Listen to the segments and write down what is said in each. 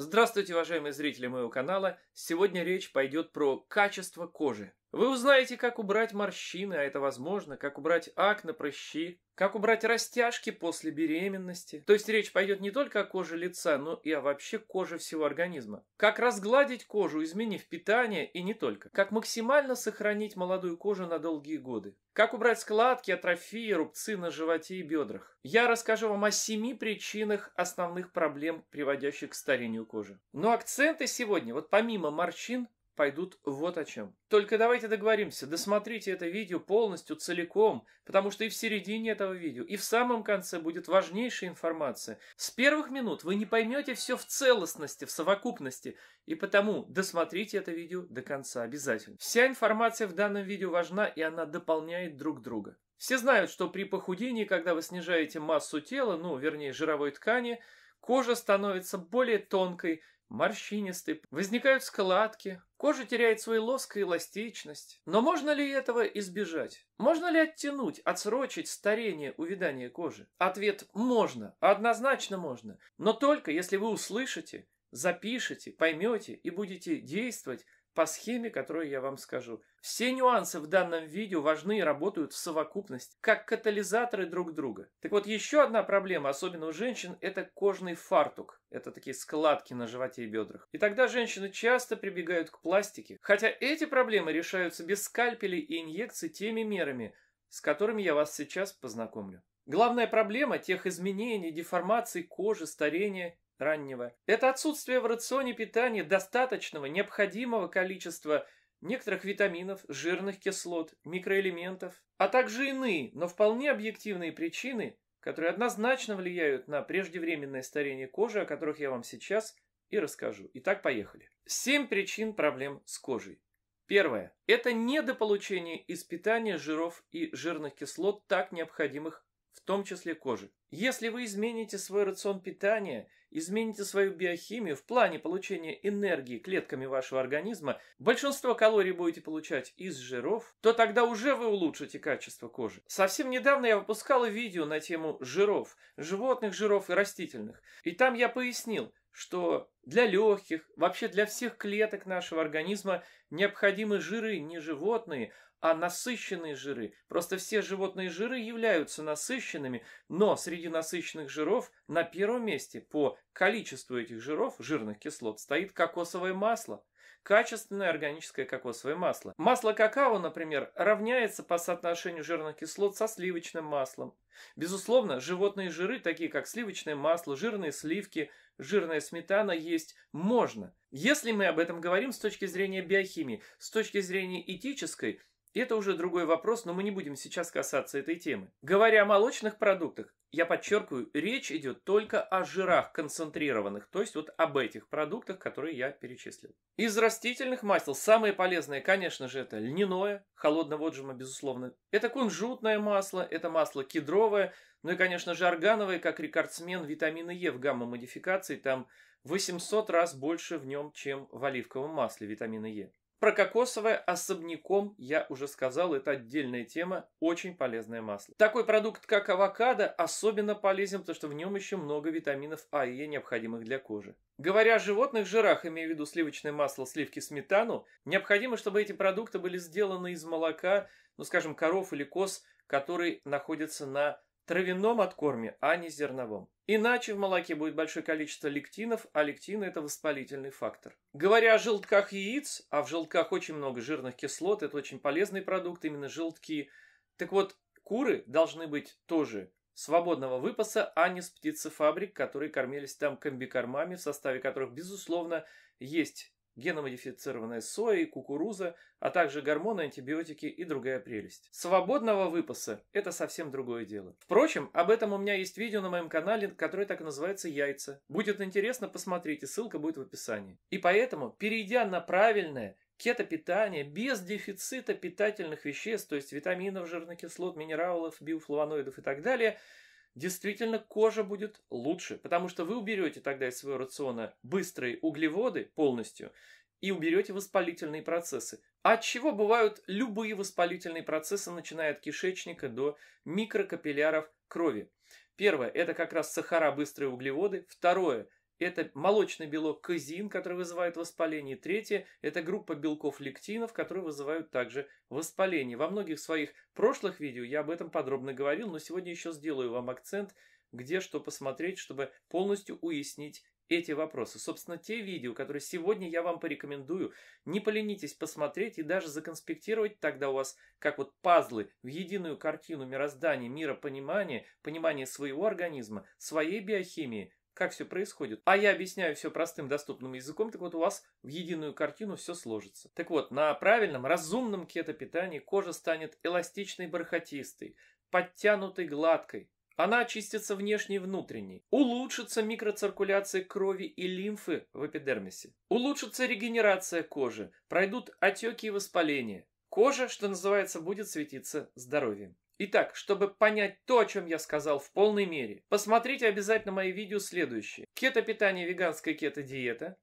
Здравствуйте, уважаемые зрители моего канала! Сегодня речь пойдет про качество кожи. Вы узнаете, как убрать морщины, а это возможно, как убрать акне, прыщи, как убрать растяжки после беременности. То есть речь пойдет не только о коже лица, но и о вообще коже всего организма. Как разгладить кожу, изменив питание и не только. Как максимально сохранить молодую кожу на долгие годы. Как убрать складки, атрофии, рубцы на животе и бедрах. Я расскажу вам о семи причинах основных проблем, приводящих к старению кожи. Но акценты сегодня, вот помимо морщин, пойдут вот о чем. Только давайте договоримся, досмотрите это видео полностью, целиком, потому что и в середине этого видео, и в самом конце будет важнейшая информация. С первых минут вы не поймете все в целостности, в совокупности, и потому досмотрите это видео до конца обязательно. Вся информация в данном видео важна, и она дополняет друг друга. Все знают, что при похудении, когда вы снижаете массу тела, ну, вернее, жировой ткани, кожа становится более тонкой, морщинистый, возникают складки, кожа теряет свой лоск и эластичность. Но можно ли этого избежать? Можно ли оттянуть, отсрочить старение, увядание кожи? Ответ – можно, однозначно можно, но только если вы услышите, запишете, поймете и будете действовать по схеме, которую я вам скажу. Все нюансы в данном видео важны и работают в совокупности, как катализаторы друг друга. Так вот, еще одна проблема, особенно у женщин, это кожный фартук. Это такие складки на животе и бедрах. И тогда женщины часто прибегают к пластике. Хотя эти проблемы решаются без скальпелей и инъекций теми мерами, с которыми я вас сейчас познакомлю. Главная проблема тех изменений, деформаций кожи, старения раннего. Это отсутствие в рационе питания достаточного, необходимого количества некоторых витаминов, жирных кислот, микроэлементов, а также иные, но вполне объективные причины, которые однозначно влияют на преждевременное старение кожи, о которых я вам сейчас и расскажу. Итак, поехали. Семь причин проблем с кожей. Первое. Это недополучение из питания жиров и жирных кислот, так необходимых в том числе кожи. Если вы измените свой рацион питания, измените свою биохимию в плане получения энергии клетками вашего организма, большинство калорий будете получать из жиров, то тогда уже вы улучшите качество кожи. Совсем недавно я выпускал видео на тему жиров, животных жиров и растительных. И там я пояснил, что для легких, вообще для всех клеток нашего организма необходимы жиры не животные, а насыщенные жиры. Просто все животные жиры являются насыщенными, но среди насыщенных жиров на первом месте по количеству этих жиров, жирных кислот, стоит кокосовое масло. Качественное органическое кокосовое масло. Масло какао, например, равняется по соотношению жирных кислот со сливочным маслом. Безусловно, животные жиры, такие как сливочное масло, жирные сливки, жирная сметана есть можно. Если мы об этом говорим с точки зрения биохимии, с точки зрения этической – это уже другой вопрос, но мы не будем сейчас касаться этой темы. Говоря о молочных продуктах, я подчеркиваю, речь идет только о жирах концентрированных, то есть вот об этих продуктах, которые я перечислил. Из растительных масел самые полезные, конечно же, это льняное, холодного отжима, безусловно. Это кунжутное масло, это масло кедровое, ну и, конечно же, органовое, как рекордсмен витамина Е в гамма-модификации, там 800 раз больше в нем, чем в оливковом масле витамина Е. Про кокосовое особняком я уже сказал, это отдельная тема, очень полезное масло. Такой продукт, как авокадо, особенно полезен, потому что в нем еще много витаминов А и Е, необходимых для кожи. Говоря о животных жирах, имея в виду сливочное масло, сливки, сметану, необходимо, чтобы эти продукты были сделаны из молока, ну скажем, коров или коз, которые находятся на травяном откорме, а не зерновом. Иначе в молоке будет большое количество лектинов, а лектины – это воспалительный фактор. Говоря о желтках яиц, а в желтках очень много жирных кислот, это очень полезный продукт, именно желтки. Так вот, куры должны быть тоже свободного выпаса, а не с птицефабрик, которые кормились там комбикормами, в составе которых, безусловно, есть геномодифицированная соя и кукуруза, а также гормоны, антибиотики и другая прелесть. Свободного выпаса – это совсем другое дело. Впрочем, об этом у меня есть видео на моем канале, которое так и называется «Яйца». Будет интересно, посмотрите, ссылка будет в описании. И поэтому, перейдя на правильное, Кето-питание без дефицита питательных веществ, то есть витаминов, жирных кислот, минералов, биофлавоноидов и так далее – действительно кожа будет лучше, потому что вы уберете тогда из своего рациона быстрые углеводы полностью и уберете воспалительные процессы. От чего бывают любые воспалительные процессы, начиная от кишечника до микрокапилляров крови. Первое – это как раз сахара, быстрые углеводы. Второе это молочный белок казин, который вызывает воспаление. Третье – это группа белков лектинов, которые вызывают также воспаление. Во многих своих прошлых видео я об этом подробно говорил, но сегодня еще сделаю вам акцент, где что посмотреть, чтобы полностью уяснить эти вопросы. Собственно, те видео, которые сегодня я вам порекомендую, не поленитесь посмотреть и даже законспектировать, тогда у вас как вот пазлы в единую картину мироздания, мира понимания, понимания своего организма, своей биохимии как все происходит. А я объясняю все простым доступным языком, так вот у вас в единую картину все сложится. Так вот, на правильном, разумном кето питании кожа станет эластичной, бархатистой, подтянутой, гладкой. Она очистится внешне и внутренней. Улучшится микроциркуляция крови и лимфы в эпидермисе. Улучшится регенерация кожи. Пройдут отеки и воспаления. Кожа, что называется, будет светиться здоровьем. Итак, чтобы понять то, о чем я сказал в полной мере, посмотрите обязательно мои видео следующие. Кето-питание, веганская кето-диета,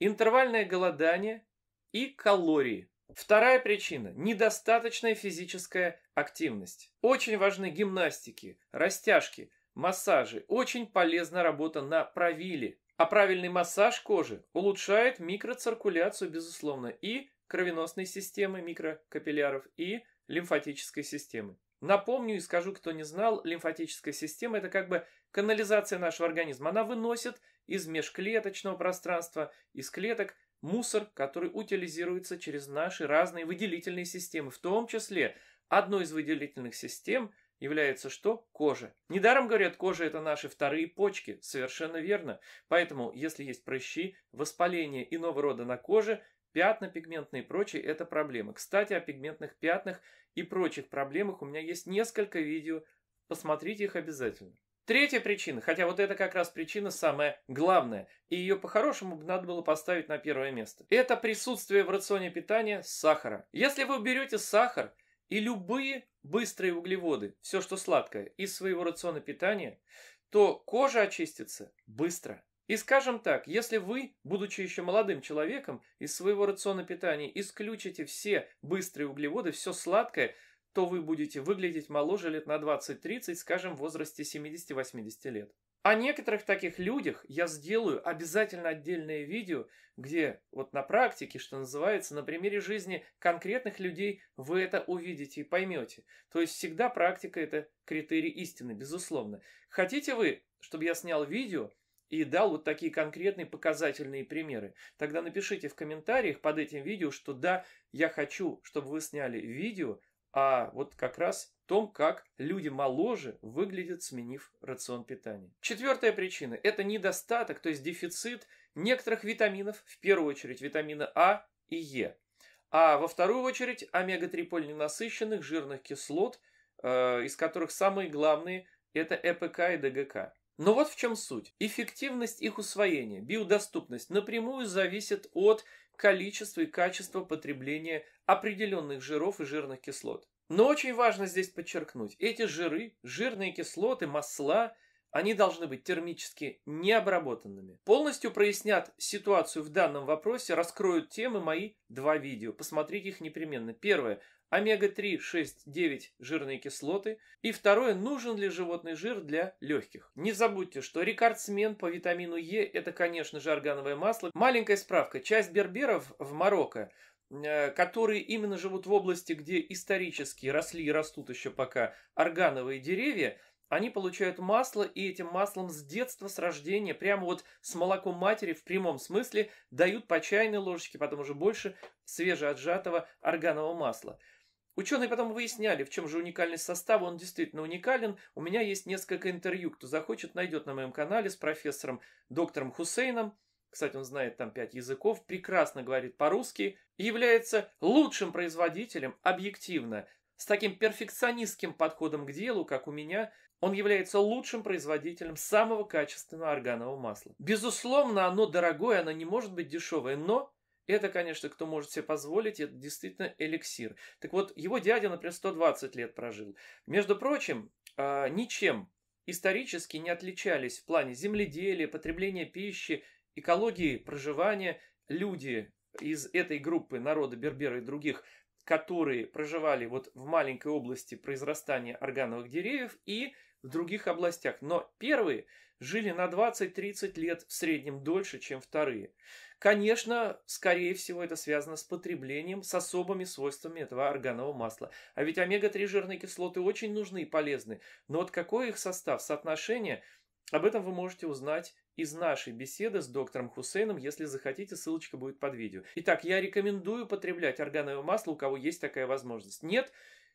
интервальное голодание и калории. Вторая причина – недостаточная физическая активность. Очень важны гимнастики, растяжки, массажи. Очень полезна работа на правиле. А правильный массаж кожи улучшает микроциркуляцию, безусловно, и кровеносной системы микрокапилляров, и лимфатической системы. Напомню и скажу, кто не знал, лимфатическая система – это как бы канализация нашего организма. Она выносит из межклеточного пространства, из клеток мусор, который утилизируется через наши разные выделительные системы. В том числе одной из выделительных систем является что? Кожа. Недаром говорят, кожа – это наши вторые почки. Совершенно верно. Поэтому, если есть прыщи, воспаление иного рода на коже, Пятна пигментные и прочие – это проблемы. Кстати, о пигментных пятнах и прочих проблемах у меня есть несколько видео. Посмотрите их обязательно. Третья причина, хотя вот это как раз причина самая главная, и ее по-хорошему надо было поставить на первое место. Это присутствие в рационе питания сахара. Если вы уберете сахар и любые быстрые углеводы, все что сладкое, из своего рациона питания, то кожа очистится быстро. И скажем так, если вы, будучи еще молодым человеком, из своего рациона питания исключите все быстрые углеводы, все сладкое, то вы будете выглядеть моложе лет на 20-30, скажем, в возрасте 70-80 лет. О некоторых таких людях я сделаю обязательно отдельное видео, где вот на практике, что называется, на примере жизни конкретных людей вы это увидите и поймете. То есть всегда практика – это критерий истины, безусловно. Хотите вы, чтобы я снял видео – и дал вот такие конкретные показательные примеры. Тогда напишите в комментариях под этим видео, что да, я хочу, чтобы вы сняли видео а вот как раз том, как люди моложе выглядят, сменив рацион питания. Четвертая причина – это недостаток, то есть дефицит некоторых витаминов, в первую очередь витамина А и Е, а во вторую очередь омега-3 полиненасыщенных жирных кислот, э, из которых самые главные – это ЭПК и ДГК. Но вот в чем суть. Эффективность их усвоения, биодоступность напрямую зависит от количества и качества потребления определенных жиров и жирных кислот. Но очень важно здесь подчеркнуть, эти жиры, жирные кислоты, масла, они должны быть термически необработанными. Полностью прояснят ситуацию в данном вопросе, раскроют темы мои два видео. Посмотрите их непременно. Первое омега 3 6, 9 жирные кислоты и второе, нужен ли животный жир для легких. Не забудьте, что рекордсмен по витамину Е это, конечно же, органовое масло. Маленькая справка, часть берберов в Марокко э, которые именно живут в области, где исторически росли и растут еще пока органовые деревья, они получают масло, и этим маслом с детства, с рождения, прямо вот с молоком матери в прямом смысле дают по чайной ложечке, потом уже больше свежеотжатого органового масла. Ученые потом выясняли, в чем же уникальность состава, он действительно уникален. У меня есть несколько интервью, кто захочет, найдет на моем канале с профессором доктором Хусейном. Кстати, он знает там пять языков, прекрасно говорит по-русски является лучшим производителем объективно. С таким перфекционистским подходом к делу, как у меня, он является лучшим производителем самого качественного органового масла. Безусловно, оно дорогое, оно не может быть дешевое, но это, конечно, кто может себе позволить, это действительно эликсир. Так вот, его дядя, например, 120 лет прожил. Между прочим, а, ничем исторически не отличались в плане земледелия, потребления пищи, экологии, проживания люди из этой группы народа берберы и других, которые проживали вот в маленькой области произрастания органовых деревьев и в других областях. Но первые жили на 20-30 лет в среднем дольше, чем вторые. Конечно, скорее всего, это связано с потреблением, с особыми свойствами этого органового масла. А ведь омега-3 жирные кислоты очень нужны и полезны. Но вот какой их состав, соотношение, об этом вы можете узнать из нашей беседы с доктором Хусейном, если захотите, ссылочка будет под видео. Итак, я рекомендую потреблять органовое масло, у кого есть такая возможность. Нет,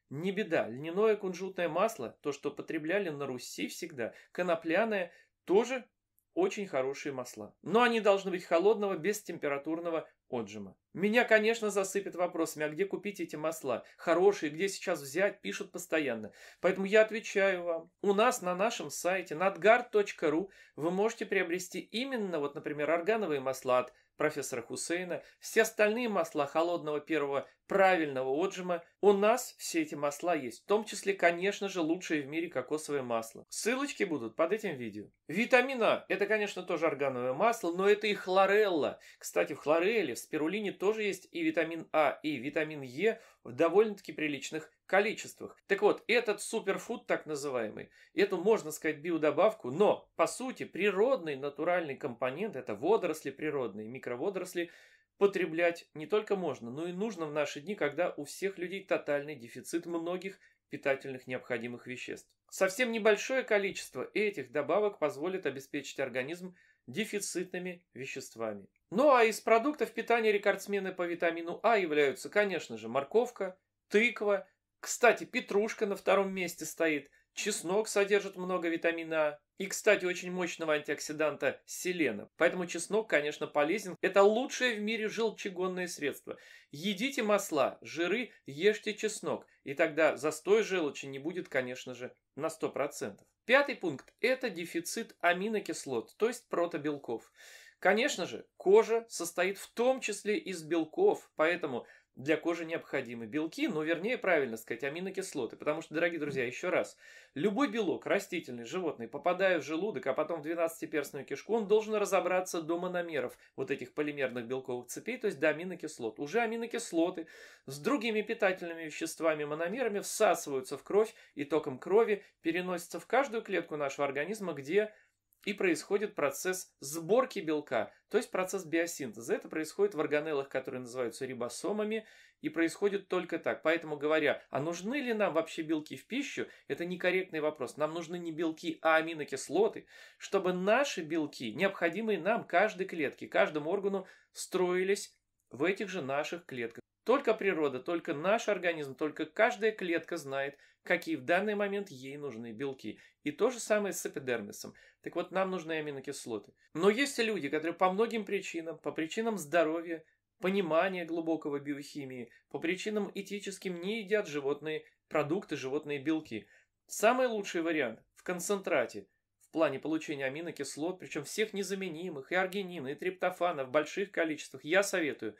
не беда, льняное кунжутное масло, то, что потребляли на Руси всегда, конопляное – тоже очень хорошие масла. Но они должны быть холодного, без температурного отжима. Меня, конечно, засыпят вопросами, а где купить эти масла? Хорошие, где сейчас взять? Пишут постоянно. Поэтому я отвечаю вам. У нас на нашем сайте nadgar.ru вы можете приобрести именно, вот, например, органовые масла от профессора Хусейна, все остальные масла холодного первого правильного отжима. У нас все эти масла есть, в том числе, конечно же, лучшее в мире кокосовое масло. Ссылочки будут под этим видео. Витамина это, конечно, тоже органовое масло, но это и хлорелла. Кстати, в хлорелле, в спирулине тоже есть и витамин А, и витамин Е в довольно-таки приличных количествах. Так вот, этот суперфуд, так называемый, эту, можно сказать, биодобавку, но, по сути, природный натуральный компонент, это водоросли природные, микроводоросли, потреблять не только можно, но и нужно в наши дни, когда у всех людей тотальный дефицит многих питательных необходимых веществ. Совсем небольшое количество этих добавок позволит обеспечить организм дефицитными веществами. Ну а из продуктов питания рекордсмены по витамину А являются, конечно же, морковка, тыква, кстати, петрушка на втором месте стоит. Чеснок содержит много витамина А. И, кстати, очень мощного антиоксиданта селена. Поэтому чеснок, конечно, полезен. Это лучшее в мире желчегонное средство. Едите масла, жиры, ешьте чеснок. И тогда застой желчи не будет, конечно же, на 100%. Пятый пункт – это дефицит аминокислот, то есть протобелков. Конечно же, кожа состоит в том числе из белков, поэтому для кожи необходимы белки, но ну, вернее, правильно сказать, аминокислоты. Потому что, дорогие друзья, еще раз, любой белок, растительный, животный, попадая в желудок, а потом в 12-перстную кишку, он должен разобраться до мономеров вот этих полимерных белковых цепей, то есть до аминокислот. Уже аминокислоты с другими питательными веществами, мономерами всасываются в кровь и током крови переносятся в каждую клетку нашего организма, где и происходит процесс сборки белка, то есть процесс биосинтеза. Это происходит в органеллах, которые называются рибосомами, и происходит только так. Поэтому говоря, а нужны ли нам вообще белки в пищу, это некорректный вопрос. Нам нужны не белки, а аминокислоты, чтобы наши белки, необходимые нам каждой клетке, каждому органу, строились в этих же наших клетках. Только природа, только наш организм, только каждая клетка знает, какие в данный момент ей нужны белки. И то же самое с эпидермисом. Так вот, нам нужны аминокислоты. Но есть люди, которые по многим причинам, по причинам здоровья, понимания глубокого биохимии, по причинам этическим не едят животные продукты, животные белки. Самый лучший вариант в концентрате в плане получения аминокислот, причем всех незаменимых, и аргинина, и триптофана в больших количествах, я советую.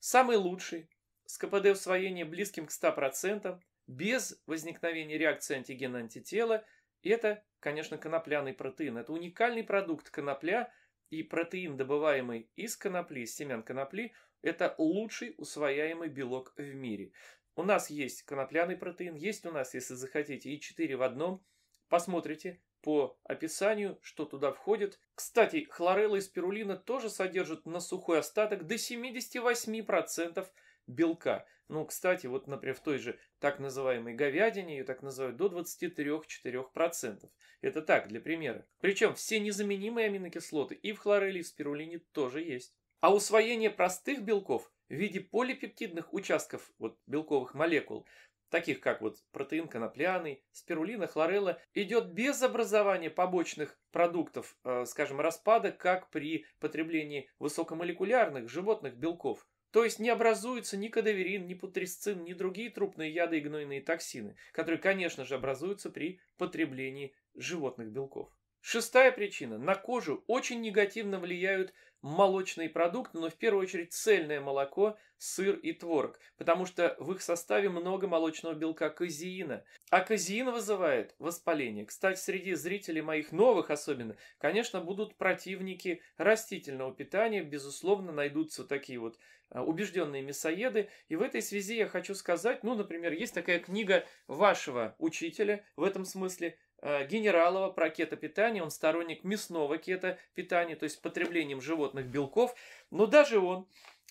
Самый лучший, с КПД усвоения близким к 100%, без возникновения реакции антиген-антитела, это, конечно, конопляный протеин. Это уникальный продукт конопля, и протеин, добываемый из конопли, из семян конопли, это лучший усвояемый белок в мире. У нас есть конопляный протеин, есть у нас, если захотите, и 4 в одном. Посмотрите по описанию, что туда входит. Кстати, хлорелла и спирулина тоже содержат на сухой остаток до 78% белка. Ну, кстати, вот, например, в той же так называемой говядине ее так называют до 23-4%. Это так, для примера. Причем все незаменимые аминокислоты и в хлореле, и в спирулине тоже есть. А усвоение простых белков в виде полипептидных участков вот, белковых молекул таких как вот протеин конопляный, спирулина, хлорелла, идет без образования побочных продуктов, э, скажем, распада, как при потреблении высокомолекулярных животных белков. То есть не образуются ни кадаверин, ни путресцин, ни другие трупные яды и гнойные токсины, которые, конечно же, образуются при потреблении животных белков. Шестая причина. На кожу очень негативно влияют молочные продукты, но в первую очередь цельное молоко, сыр и творог, потому что в их составе много молочного белка казеина. А казеин вызывает воспаление. Кстати, среди зрителей моих новых особенно, конечно, будут противники растительного питания, безусловно, найдутся такие вот а, убежденные мясоеды. И в этой связи я хочу сказать, ну, например, есть такая книга вашего учителя в этом смысле – Э, генералова про кето он сторонник мясного кето-питания, то есть потреблением животных белков, но даже он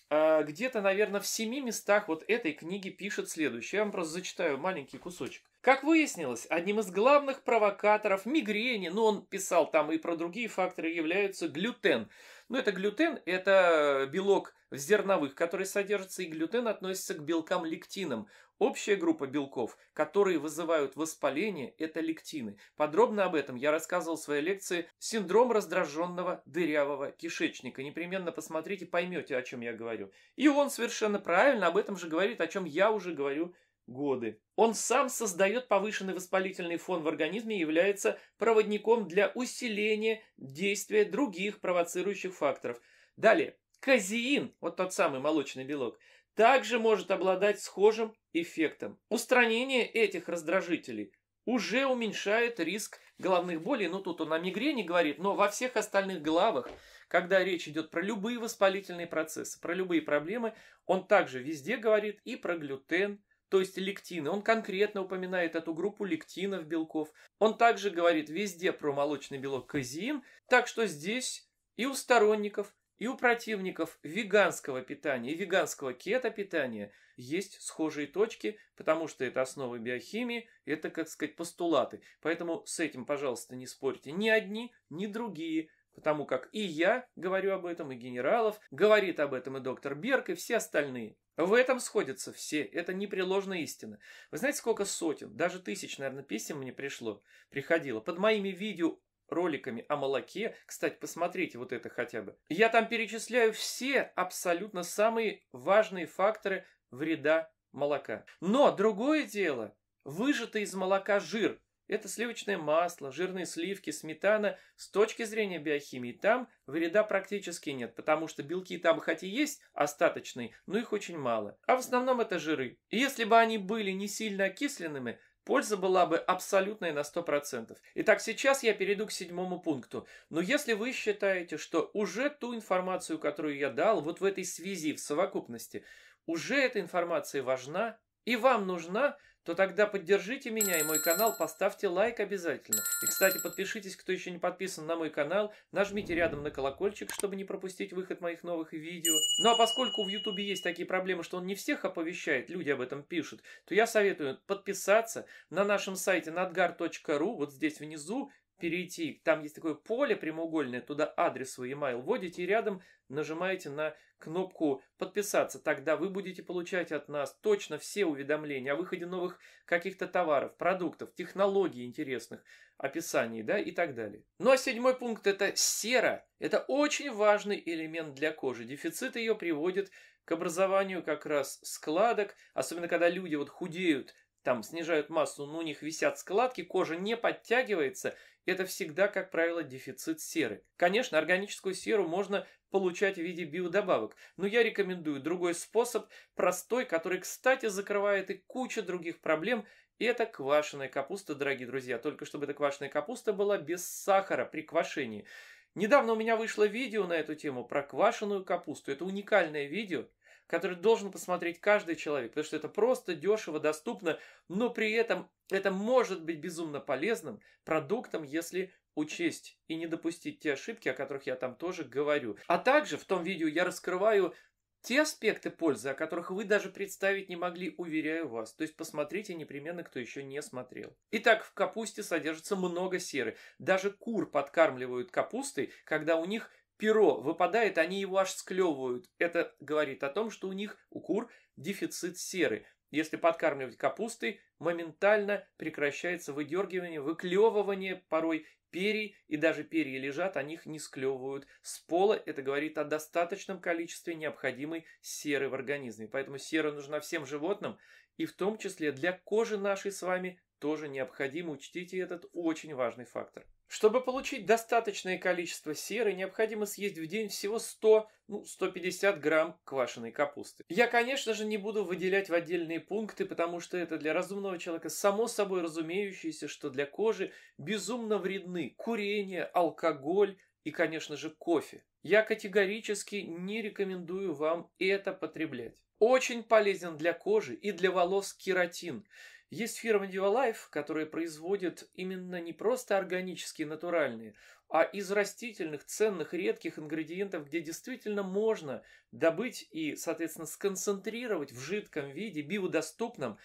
э, где-то, наверное, в семи местах вот этой книги пишет следующее. Я вам просто зачитаю маленький кусочек. Как выяснилось, одним из главных провокаторов мигрени, но ну, он писал там и про другие факторы, являются глютен – ну, это глютен, это белок в зерновых, который содержится, и глютен относится к белкам-лектинам. Общая группа белков, которые вызывают воспаление, это лектины. Подробно об этом я рассказывал в своей лекции «Синдром раздраженного дырявого кишечника». Непременно посмотрите, поймете, о чем я говорю. И он совершенно правильно об этом же говорит, о чем я уже говорю годы. Он сам создает повышенный воспалительный фон в организме и является проводником для усиления действия других провоцирующих факторов. Далее, казеин, вот тот самый молочный белок, также может обладать схожим эффектом. Устранение этих раздражителей уже уменьшает риск головных болей. Ну, тут он о мигрени говорит, но во всех остальных главах, когда речь идет про любые воспалительные процессы, про любые проблемы, он также везде говорит и про глютен, то есть лектины. Он конкретно упоминает эту группу лектинов белков. Он также говорит везде про молочный белок казеин, так что здесь и у сторонников, и у противников веганского питания и веганского кето-питания есть схожие точки, потому что это основы биохимии, это, как сказать, постулаты. Поэтому с этим, пожалуйста, не спорьте ни одни, ни другие, потому как и я говорю об этом, и генералов, говорит об этом и доктор Берг, и все остальные. В этом сходятся все, это непреложная истина. Вы знаете, сколько сотен, даже тысяч, наверное, писем мне пришло, приходило под моими видео роликами о молоке. Кстати, посмотрите вот это хотя бы. Я там перечисляю все абсолютно самые важные факторы вреда молока. Но другое дело, выжатый из молока жир – это сливочное масло, жирные сливки, сметана. С точки зрения биохимии там вреда практически нет, потому что белки там хоть и есть остаточные, но их очень мало. А в основном это жиры. И если бы они были не сильно окисленными, Польза была бы абсолютная на 100%. Итак, сейчас я перейду к седьмому пункту. Но если вы считаете, что уже ту информацию, которую я дал, вот в этой связи, в совокупности, уже эта информация важна и вам нужна, то тогда поддержите меня и мой канал, поставьте лайк обязательно. И, кстати, подпишитесь, кто еще не подписан на мой канал, нажмите рядом на колокольчик, чтобы не пропустить выход моих новых видео. Ну а поскольку в YouTube есть такие проблемы, что он не всех оповещает, люди об этом пишут, то я советую подписаться на нашем сайте nadgar.ru, вот здесь внизу перейти, там есть такое поле прямоугольное, туда адрес свой email вводите и рядом нажимаете на кнопку «Подписаться». Тогда вы будете получать от нас точно все уведомления о выходе новых каких-то товаров, продуктов, технологий интересных, описаний да, и так далее. Ну а седьмой пункт – это сера. Это очень важный элемент для кожи. Дефицит ее приводит к образованию как раз складок, особенно когда люди вот худеют, там снижают массу, но у них висят складки, кожа не подтягивается – это всегда, как правило, дефицит серы. Конечно, органическую серу можно получать в виде биодобавок, но я рекомендую другой способ, простой, который, кстати, закрывает и кучу других проблем, и это квашеная капуста, дорогие друзья, только чтобы эта квашеная капуста была без сахара при квашении. Недавно у меня вышло видео на эту тему про квашеную капусту. Это уникальное видео, которое должен посмотреть каждый человек, потому что это просто дешево, доступно, но при этом это может быть безумно полезным продуктом, если учесть и не допустить те ошибки, о которых я там тоже говорю. А также в том видео я раскрываю те аспекты пользы, о которых вы даже представить не могли, уверяю вас. То есть посмотрите непременно, кто еще не смотрел. Итак, в капусте содержится много серы. Даже кур подкармливают капустой, когда у них перо выпадает, они его аж склевывают. Это говорит о том, что у них, у кур, дефицит серы. Если подкармливать капустой, моментально прекращается выдергивание, выклевывание порой перий, и даже перья лежат, о а них не склевывают. С пола это говорит о достаточном количестве необходимой серы в организме. Поэтому сера нужна всем животным, и в том числе для кожи нашей с вами тоже необходимо. Учтите этот очень важный фактор. Чтобы получить достаточное количество серы, необходимо съесть в день всего 100, ну, 150 грамм квашеной капусты. Я, конечно же, не буду выделять в отдельные пункты, потому что это для разумного человека само собой разумеющееся, что для кожи безумно вредны курение, алкоголь и, конечно же, кофе. Я категорически не рекомендую вам это потреблять. Очень полезен для кожи и для волос кератин. Есть фирма Divalife, которая производит именно не просто органические, натуральные, а из растительных, ценных, редких ингредиентов, где действительно можно добыть и, соответственно, сконцентрировать в жидком виде, биодоступном,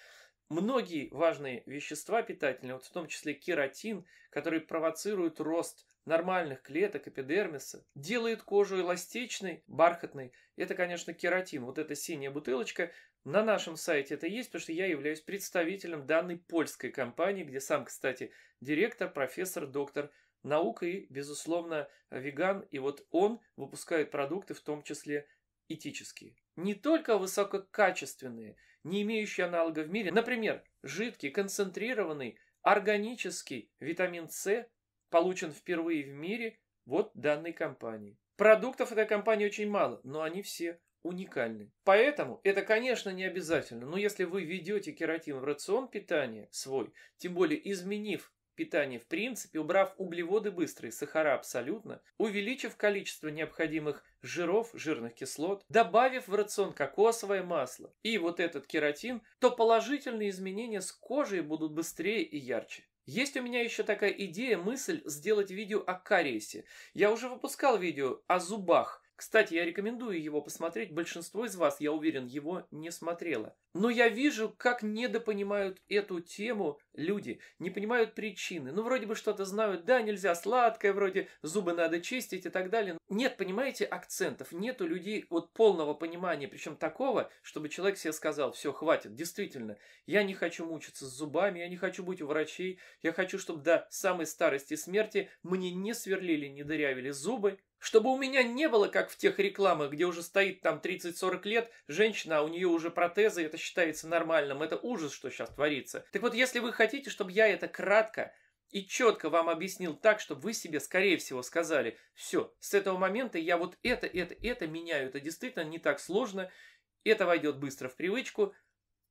многие важные вещества питательные, вот в том числе кератин, который провоцирует рост нормальных клеток эпидермиса, делает кожу эластичной, бархатной. Это, конечно, кератин. Вот эта синяя бутылочка. На нашем сайте это есть, потому что я являюсь представителем данной польской компании, где сам, кстати, директор, профессор, доктор наук и, безусловно, веган. И вот он выпускает продукты, в том числе этические. Не только высококачественные, не имеющие аналога в мире. Например, жидкий, концентрированный, органический витамин С получен впервые в мире вот данной компании. Продуктов этой компании очень мало, но они все уникальны. Поэтому это, конечно, не обязательно, но если вы ведете кератин в рацион питания свой, тем более изменив питание в принципе, убрав углеводы быстрые, сахара абсолютно, увеличив количество необходимых жиров, жирных кислот, добавив в рацион кокосовое масло и вот этот кератин, то положительные изменения с кожей будут быстрее и ярче. Есть у меня еще такая идея, мысль сделать видео о кариесе. Я уже выпускал видео о зубах, кстати, я рекомендую его посмотреть. Большинство из вас, я уверен, его не смотрело. Но я вижу, как недопонимают эту тему люди, не понимают причины. Ну, вроде бы что-то знают, да, нельзя сладкое, вроде зубы надо чистить и так далее. Нет, понимаете, акцентов, нет у людей вот полного понимания, причем такого, чтобы человек себе сказал, все, хватит, действительно, я не хочу мучиться с зубами, я не хочу быть у врачей, я хочу, чтобы до самой старости смерти мне не сверлили, не дырявили зубы, чтобы у меня не было, как в тех рекламах, где уже стоит там 30-40 лет, женщина, а у нее уже протезы, это считается нормальным. Это ужас, что сейчас творится. Так вот, если вы хотите, чтобы я это кратко и четко вам объяснил так, чтобы вы себе, скорее всего, сказали, все, с этого момента я вот это, это, это меняю, это действительно не так сложно, это войдет быстро в привычку,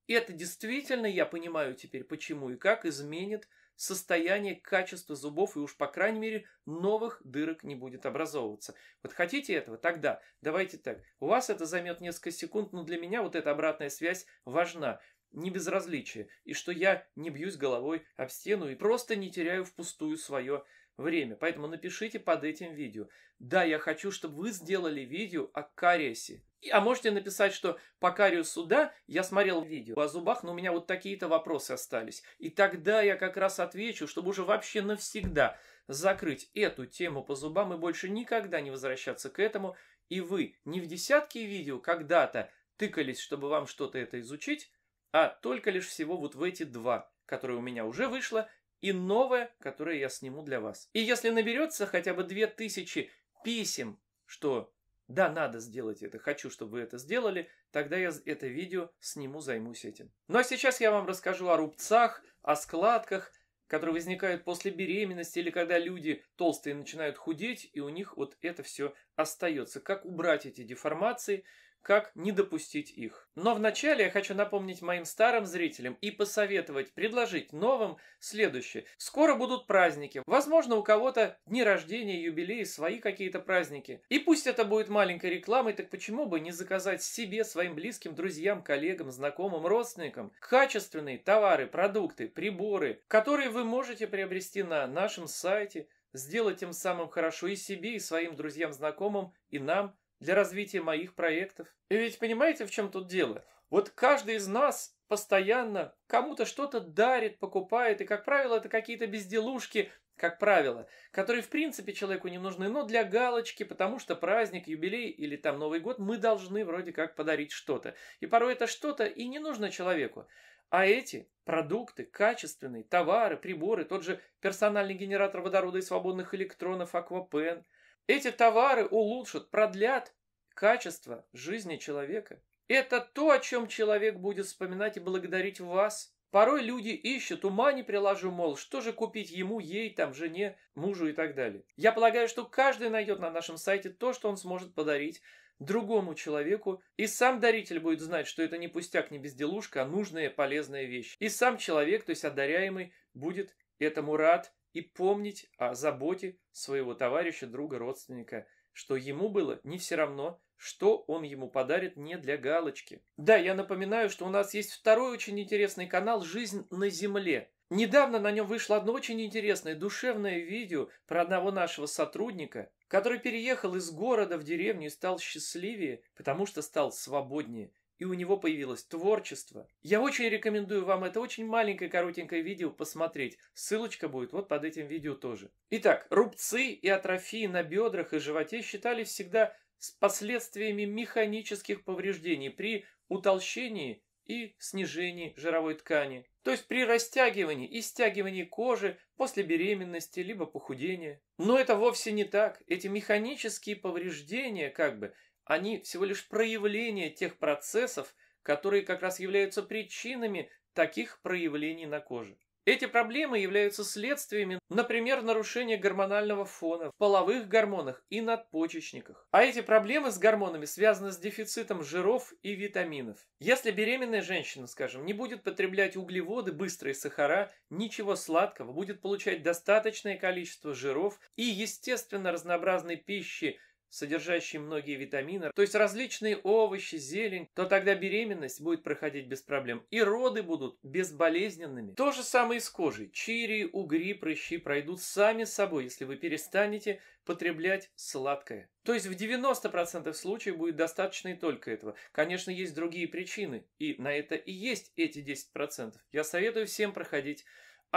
это действительно, я понимаю теперь, почему и как изменит состояние качества зубов, и уж, по крайней мере, новых дырок не будет образовываться. Вот хотите этого? Тогда давайте так. У вас это займет несколько секунд, но для меня вот эта обратная связь важна не безразличие, и что я не бьюсь головой об стену и просто не теряю впустую свое время. Поэтому напишите под этим видео. Да, я хочу, чтобы вы сделали видео о кариесе. И, а можете написать, что по кариусу да, я смотрел видео о зубах, но у меня вот такие-то вопросы остались. И тогда я как раз отвечу, чтобы уже вообще навсегда закрыть эту тему по зубам и больше никогда не возвращаться к этому. И вы не в десятки видео когда-то тыкались, чтобы вам что-то это изучить, а только лишь всего вот в эти два, которые у меня уже вышло, и новое, которое я сниму для вас. И если наберется хотя бы 2000 писем, что да, надо сделать это, хочу, чтобы вы это сделали, тогда я это видео сниму, займусь этим. Ну а сейчас я вам расскажу о рубцах, о складках, которые возникают после беременности или когда люди толстые начинают худеть, и у них вот это все остается. Как убрать эти деформации – как не допустить их. Но вначале я хочу напомнить моим старым зрителям и посоветовать, предложить новым следующее. Скоро будут праздники. Возможно, у кого-то дни рождения, юбилеи, свои какие-то праздники. И пусть это будет маленькой рекламой, так почему бы не заказать себе, своим близким, друзьям, коллегам, знакомым, родственникам качественные товары, продукты, приборы, которые вы можете приобрести на нашем сайте, сделать тем самым хорошо и себе, и своим друзьям, знакомым, и нам – для развития моих проектов. И ведь понимаете, в чем тут дело? Вот каждый из нас постоянно кому-то что-то дарит, покупает, и, как правило, это какие-то безделушки, как правило, которые, в принципе, человеку не нужны, но для галочки, потому что праздник, юбилей или там Новый год, мы должны вроде как подарить что-то. И порой это что-то и не нужно человеку. А эти продукты, качественные товары, приборы, тот же персональный генератор водорода и свободных электронов, аквапен – эти товары улучшат, продлят качество жизни человека. Это то, о чем человек будет вспоминать и благодарить вас. Порой люди ищут, ума не приложу, мол, что же купить ему, ей, там, жене, мужу и так далее. Я полагаю, что каждый найдет на нашем сайте то, что он сможет подарить другому человеку, и сам даритель будет знать, что это не пустяк, не безделушка, а нужная полезная вещь. И сам человек, то есть одаряемый, будет этому рад и помнить о заботе своего товарища, друга, родственника, что ему было не все равно, что он ему подарит не для галочки. Да, я напоминаю, что у нас есть второй очень интересный канал «Жизнь на земле». Недавно на нем вышло одно очень интересное душевное видео про одного нашего сотрудника, который переехал из города в деревню и стал счастливее, потому что стал свободнее и у него появилось творчество. Я очень рекомендую вам это очень маленькое коротенькое видео посмотреть. Ссылочка будет вот под этим видео тоже. Итак, рубцы и атрофии на бедрах и животе считались всегда с последствиями механических повреждений при утолщении и снижении жировой ткани. То есть при растягивании и стягивании кожи после беременности либо похудения. Но это вовсе не так. Эти механические повреждения как бы, они всего лишь проявление тех процессов, которые как раз являются причинами таких проявлений на коже. Эти проблемы являются следствиями, например, нарушения гормонального фона в половых гормонах и надпочечниках. А эти проблемы с гормонами связаны с дефицитом жиров и витаминов. Если беременная женщина, скажем, не будет потреблять углеводы, быстрые сахара, ничего сладкого, будет получать достаточное количество жиров и, естественно, разнообразной пищи, содержащий многие витамины, то есть различные овощи, зелень, то тогда беременность будет проходить без проблем. И роды будут безболезненными. То же самое и с кожей. Чири, угри, прыщи пройдут сами собой, если вы перестанете потреблять сладкое. То есть в 90% случаев будет достаточно и только этого. Конечно, есть другие причины, и на это и есть эти 10%. Я советую всем проходить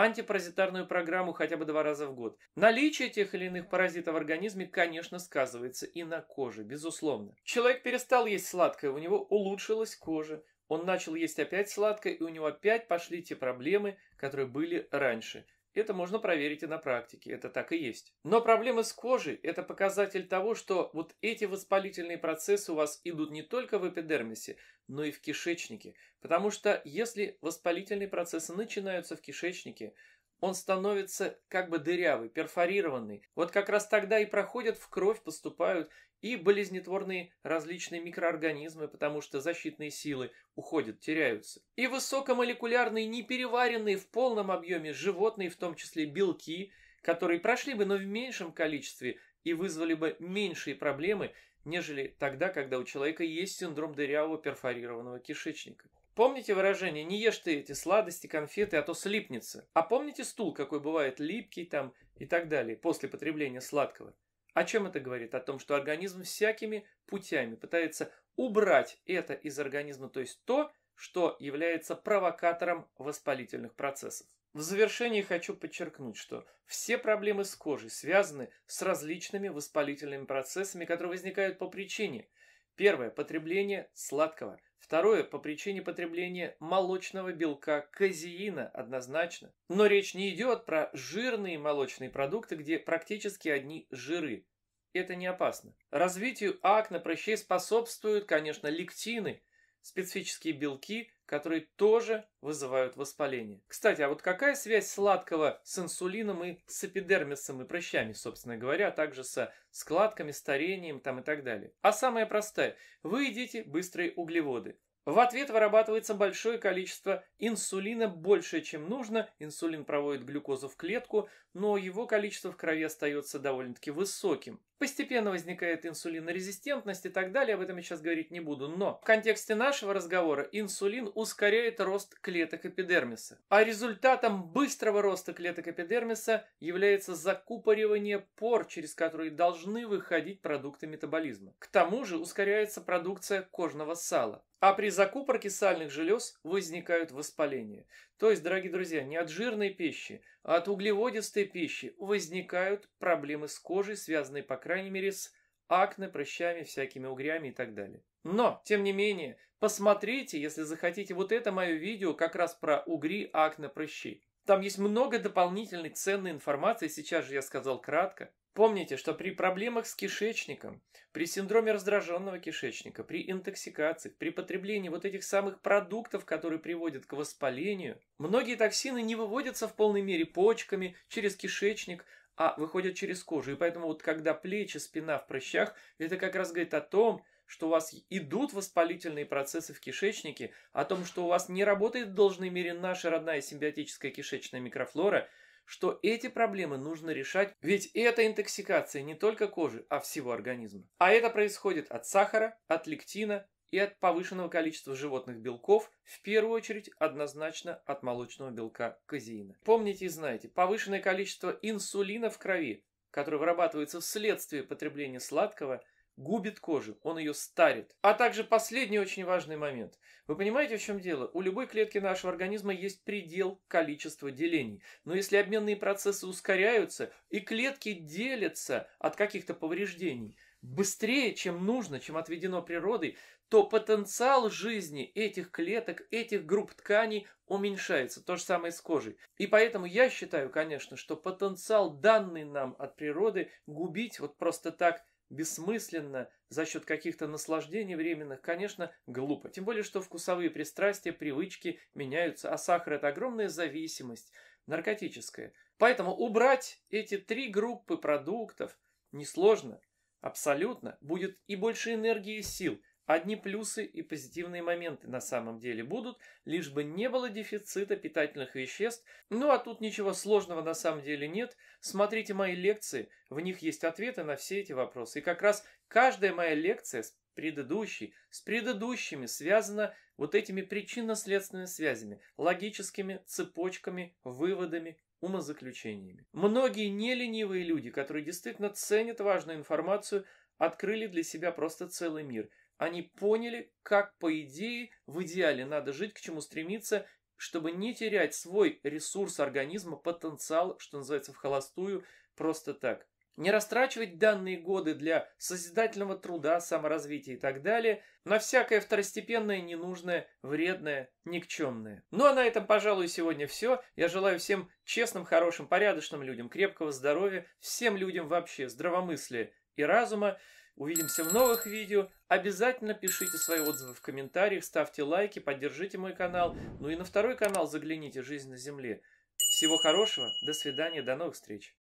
антипаразитарную программу хотя бы два раза в год. Наличие тех или иных паразитов в организме, конечно, сказывается и на коже, безусловно. Человек перестал есть сладкое, у него улучшилась кожа, он начал есть опять сладкое, и у него опять пошли те проблемы, которые были раньше – это можно проверить и на практике, это так и есть. Но проблемы с кожей – это показатель того, что вот эти воспалительные процессы у вас идут не только в эпидермисе, но и в кишечнике. Потому что если воспалительные процессы начинаются в кишечнике, он становится как бы дырявый, перфорированный. Вот как раз тогда и проходят в кровь, поступают и болезнетворные различные микроорганизмы, потому что защитные силы уходят, теряются. И высокомолекулярные, непереваренные в полном объеме животные, в том числе белки, которые прошли бы, но в меньшем количестве и вызвали бы меньшие проблемы, нежели тогда, когда у человека есть синдром дырявого перфорированного кишечника. Помните выражение «не ешь ты эти сладости, конфеты, а то слипнется». А помните стул, какой бывает липкий там и так далее после потребления сладкого? О чем это говорит? О том, что организм всякими путями пытается убрать это из организма, то есть то, что является провокатором воспалительных процессов. В завершении хочу подчеркнуть, что все проблемы с кожей связаны с различными воспалительными процессами, которые возникают по причине – Первое – потребление сладкого. Второе – по причине потребления молочного белка казеина однозначно. Но речь не идет про жирные молочные продукты, где практически одни жиры. Это не опасно. Развитию акне прыщей способствуют, конечно, лектины – специфические белки, которые тоже вызывают воспаление. Кстати, а вот какая связь сладкого с инсулином и с эпидермисом и прыщами, собственно говоря, а также со складками, старением там и так далее? А самое простое: Вы едите быстрые углеводы. В ответ вырабатывается большое количество инсулина, больше, чем нужно. Инсулин проводит глюкозу в клетку, но его количество в крови остается довольно-таки высоким. Постепенно возникает инсулинорезистентность и так далее, об этом я сейчас говорить не буду. Но в контексте нашего разговора инсулин ускоряет рост клеток эпидермиса. А результатом быстрого роста клеток эпидермиса является закупоривание пор, через которые должны выходить продукты метаболизма. К тому же ускоряется продукция кожного сала. А при закупорке сальных желез возникают воспаления. То есть, дорогие друзья, не от жирной пищи, а от углеводистой пищи возникают проблемы с кожей, связанные, по крайней мере, с акне, прыщами, всякими угрями и так далее. Но, тем не менее, посмотрите, если захотите, вот это мое видео как раз про угри, акне, прыщи. Там есть много дополнительной ценной информации, сейчас же я сказал кратко. Помните, что при проблемах с кишечником, при синдроме раздраженного кишечника, при интоксикациях, при потреблении вот этих самых продуктов, которые приводят к воспалению, многие токсины не выводятся в полной мере почками, через кишечник, а выходят через кожу. И поэтому вот когда плечи, спина в прыщах, это как раз говорит о том, что у вас идут воспалительные процессы в кишечнике, о том, что у вас не работает в должной мере наша родная симбиотическая кишечная микрофлора, что эти проблемы нужно решать, ведь это интоксикация не только кожи, а всего организма. А это происходит от сахара, от лектина и от повышенного количества животных белков, в первую очередь однозначно от молочного белка казеина. Помните и знаете, повышенное количество инсулина в крови, который вырабатывается вследствие потребления сладкого – губит кожу, он ее старит. А также последний очень важный момент. Вы понимаете, в чем дело? У любой клетки нашего организма есть предел количества делений. Но если обменные процессы ускоряются, и клетки делятся от каких-то повреждений быстрее, чем нужно, чем отведено природой, то потенциал жизни этих клеток, этих групп тканей уменьшается. То же самое с кожей. И поэтому я считаю, конечно, что потенциал, данный нам от природы, губить вот просто так бессмысленно, за счет каких-то наслаждений временных, конечно, глупо. Тем более, что вкусовые пристрастия, привычки меняются, а сахар – это огромная зависимость, наркотическая. Поэтому убрать эти три группы продуктов несложно, абсолютно, будет и больше энергии и сил – Одни плюсы и позитивные моменты на самом деле будут, лишь бы не было дефицита питательных веществ. Ну а тут ничего сложного на самом деле нет. Смотрите мои лекции, в них есть ответы на все эти вопросы. И как раз каждая моя лекция с предыдущей, с предыдущими связана вот этими причинно-следственными связями, логическими цепочками, выводами, умозаключениями. Многие неленивые люди, которые действительно ценят важную информацию, открыли для себя просто целый мир. Они поняли, как, по идее, в идеале надо жить, к чему стремиться, чтобы не терять свой ресурс организма, потенциал, что называется, в холостую, просто так. Не растрачивать данные годы для созидательного труда, саморазвития и так далее на всякое второстепенное, ненужное, вредное, никчемное. Ну а на этом, пожалуй, сегодня все. Я желаю всем честным, хорошим, порядочным людям крепкого здоровья, всем людям вообще здравомыслия и разума. Увидимся в новых видео. Обязательно пишите свои отзывы в комментариях, ставьте лайки, поддержите мой канал. Ну и на второй канал загляните «Жизнь на земле». Всего хорошего, до свидания, до новых встреч.